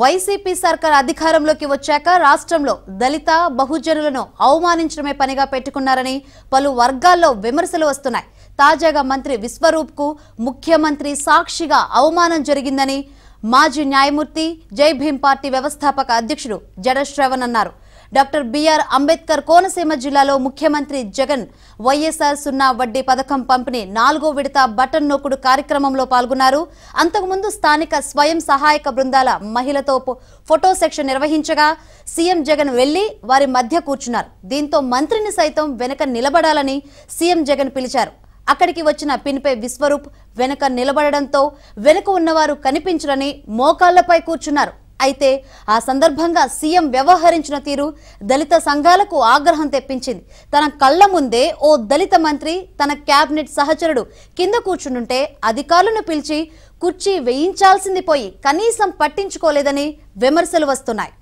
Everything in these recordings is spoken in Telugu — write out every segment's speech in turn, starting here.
వైసీపీ సర్కార్ అధికారంలోకి వచ్చాక రాష్ట్రంలో దళిత బహుజనులను అవమానించడమే పనిగా పెట్టుకున్నారని పలు వర్గాల్లో విమర్శలు వస్తున్నాయి తాజాగా మంత్రి విశ్వరూప్ కు ముఖ్యమంత్రి సాక్షిగా అవమానం జరిగిందని మాజీ న్యాయమూర్తి జై భీం పార్టీ వ్యవస్థాపక అధ్యక్షుడు జడశ్రవణ్ అన్నారు డాక్టర్ బిఆర్ అంబేద్కర్ కోనసీమ జిల్లాలో ముఖ్యమంత్రి జగన్ వైఎస్ఆర్ సున్నా వడ్డీ పథకం పంపిణీ నాలుగో విడత బటన్ నొక్కుడు కార్యక్రమంలో పాల్గొన్నారు అంతకుముందు స్థానిక స్వయం సహాయక బృందాల మహిళతో ఫోటో సెక్షన్ నిర్వహించగా సీఎం జగన్ వెళ్లి వారి మధ్య కూర్చున్నారు దీంతో మంత్రిని సైతం వెనక నిలబడాలని సీఎం జగన్ పిలిచారు అక్కడికి వచ్చిన పిన్పై విశ్వరూప్ వెనక నిలబడడంతో వెనుక ఉన్నవారు కనిపించరని మోకాళ్లపై కూర్చున్నారు అయితే ఆ సందర్భంగా సీఎం వ్యవహరించిన తీరు దళిత సంఘాలకు ఆగ్రహం తెప్పించింది తన కళ్ళ ముందే ఓ దళిత మంత్రి తన క్యాబినెట్ సహచరుడు కింద కూర్చునుంటే అధికారులను పిలిచి కుర్చీ వేయించాల్సింది పోయి కనీసం పట్టించుకోలేదని విమర్శలు వస్తున్నాయి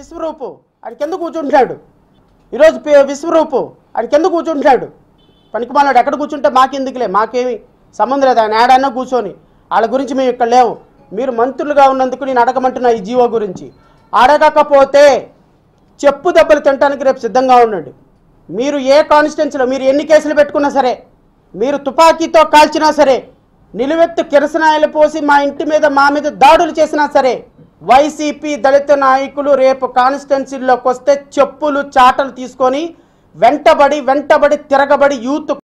విశ్వరూపు కూర్చుంటాడు ఈరోజు విశ్వరూపు ఆడి కింద కూర్చుంటాడు పనికి ఎక్కడ కూర్చుంటే మాకెందుకులే మాకేమి సంబంధం లేదు ఆయన ఏడన్నా కూర్చొని వాళ్ళ గురించి మేము ఇక్కడ లేవు మీరు మంత్రులుగా ఉన్నందుకు నేను అడగమంటున్నా ఈ జీవో గురించి అడగకపోతే చెప్పు దెబ్బలు తినడానికి రేపు సిద్ధంగా ఉండండి మీరు ఏ కాన్స్టిట్యున్సీలో మీరు ఎన్ని కేసులు పెట్టుకున్నా సరే మీరు తుపాకీతో కాల్చినా సరే నిలువెత్తు కిరసనాయలు పోసి మా ఇంటి మీద మా మీద దాడులు చేసినా సరే వైసీపీ దళిత నాయకులు రేపు కాన్స్టిట్యున్సీల్లోకి వస్తే చెప్పులు చాటలు తీసుకొని వెంటబడి వెంటబడి తిరగబడి యూత్